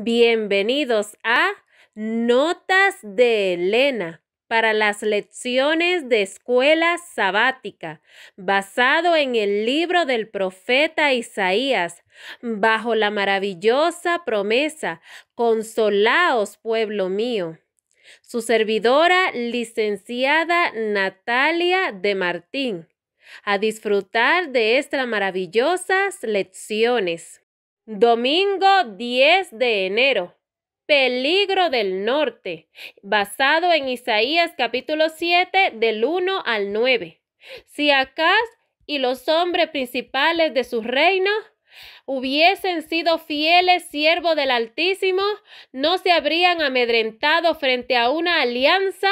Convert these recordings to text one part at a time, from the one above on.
Bienvenidos a Notas de Elena para las lecciones de escuela sabática, basado en el libro del profeta Isaías, bajo la maravillosa promesa, Consolaos, pueblo mío. Su servidora, licenciada Natalia de Martín, a disfrutar de estas maravillosas lecciones. Domingo 10 de enero. Peligro del norte, basado en Isaías capítulo 7 del 1 al 9. Si Acaz y los hombres principales de sus reinos hubiesen sido fieles siervos del Altísimo, no se habrían amedrentado frente a una alianza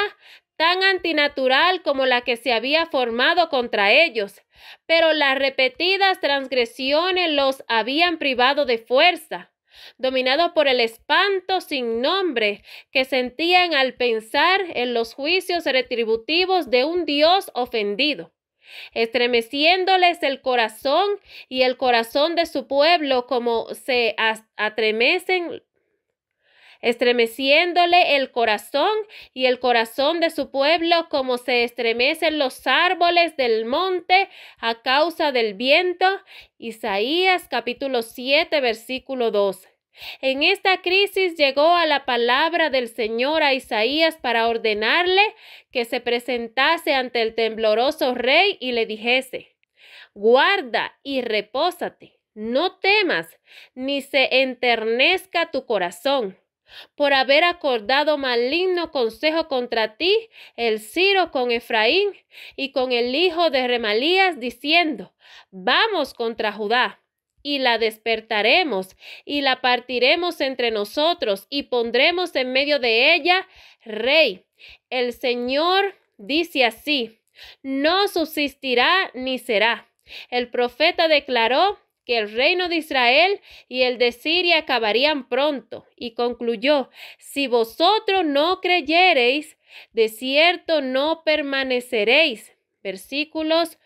tan antinatural como la que se había formado contra ellos, pero las repetidas transgresiones los habían privado de fuerza, dominado por el espanto sin nombre que sentían al pensar en los juicios retributivos de un Dios ofendido estremeciéndoles el corazón y el corazón de su pueblo como se atremecen estremeciéndole el corazón y el corazón de su pueblo como se estremecen los árboles del monte a causa del viento. Isaías capítulo 7 versículo 2. En esta crisis llegó a la palabra del Señor a Isaías para ordenarle que se presentase ante el tembloroso rey y le dijese, guarda y repósate, no temas, ni se enternezca tu corazón por haber acordado maligno consejo contra ti, el Ciro con Efraín y con el hijo de Remalías, diciendo, vamos contra Judá y la despertaremos y la partiremos entre nosotros y pondremos en medio de ella rey. El Señor dice así, no subsistirá ni será. El profeta declaró que el reino de Israel y el de Siria acabarían pronto, y concluyó, si vosotros no creyereis, de cierto no permaneceréis. Versículos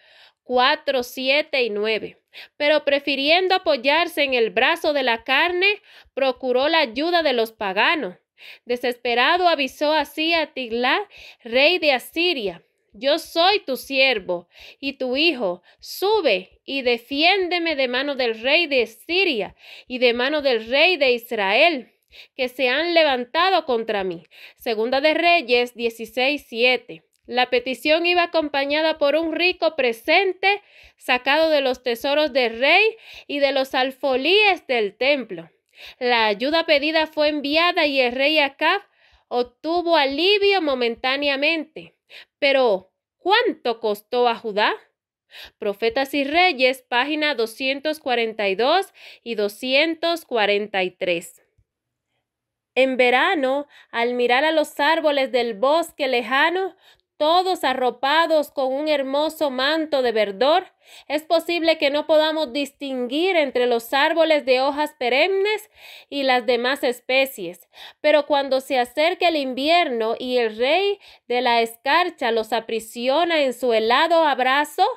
4, 7 y 9. Pero prefiriendo apoyarse en el brazo de la carne, procuró la ayuda de los paganos. Desesperado avisó así a Tiglat, rey de Asiria, yo soy tu siervo y tu hijo, sube y defiéndeme de mano del rey de Siria y de mano del rey de Israel, que se han levantado contra mí. Segunda de Reyes 16:7. La petición iba acompañada por un rico presente sacado de los tesoros del rey y de los alfolíes del templo. La ayuda pedida fue enviada y el rey Acab obtuvo alivio momentáneamente. Pero, ¿cuánto costó a Judá? Profetas y Reyes, página 242 y 243. En verano, al mirar a los árboles del bosque lejano, todos arropados con un hermoso manto de verdor, es posible que no podamos distinguir entre los árboles de hojas perennes y las demás especies, pero cuando se acerca el invierno y el rey de la escarcha los aprisiona en su helado abrazo,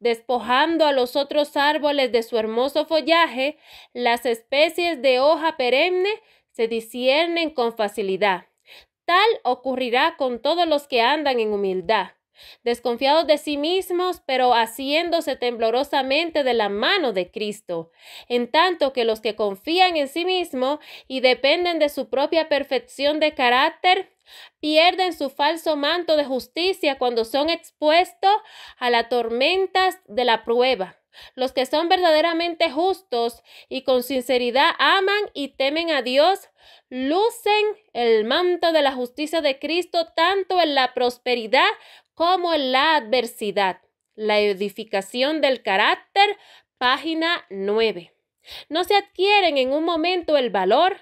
despojando a los otros árboles de su hermoso follaje, las especies de hoja perenne se disciernen con facilidad. Tal ocurrirá con todos los que andan en humildad, desconfiados de sí mismos, pero haciéndose temblorosamente de la mano de Cristo, en tanto que los que confían en sí mismos y dependen de su propia perfección de carácter, pierden su falso manto de justicia cuando son expuestos a las tormentas de la prueba. Los que son verdaderamente justos y con sinceridad aman y temen a Dios, lucen el manto de la justicia de Cristo tanto en la prosperidad como en la adversidad. La edificación del carácter, página 9. No se adquieren en un momento el valor,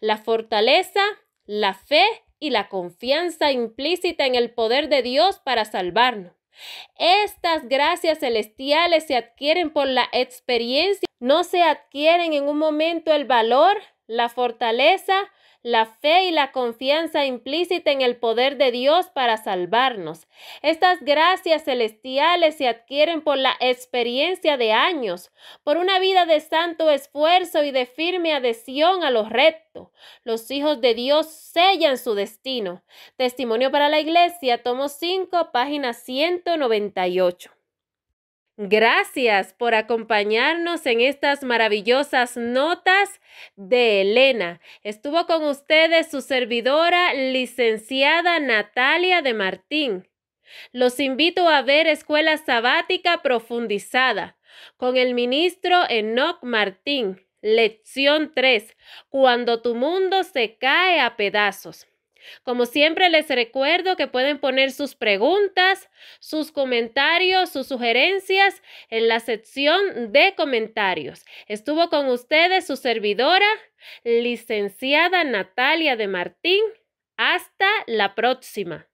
la fortaleza, la fe y la confianza implícita en el poder de Dios para salvarnos. Estas gracias celestiales se adquieren por la experiencia, no se adquieren en un momento el valor, la fortaleza la fe y la confianza implícita en el poder de Dios para salvarnos. Estas gracias celestiales se adquieren por la experiencia de años, por una vida de santo esfuerzo y de firme adhesión a lo recto. Los hijos de Dios sellan su destino. Testimonio para la Iglesia, tomo 5, página 198. Gracias por acompañarnos en estas maravillosas notas de Elena. Estuvo con ustedes su servidora, licenciada Natalia de Martín. Los invito a ver Escuela Sabática Profundizada con el ministro Enoch Martín. Lección 3. Cuando tu mundo se cae a pedazos. Como siempre les recuerdo que pueden poner sus preguntas, sus comentarios, sus sugerencias en la sección de comentarios. Estuvo con ustedes su servidora, licenciada Natalia de Martín. Hasta la próxima.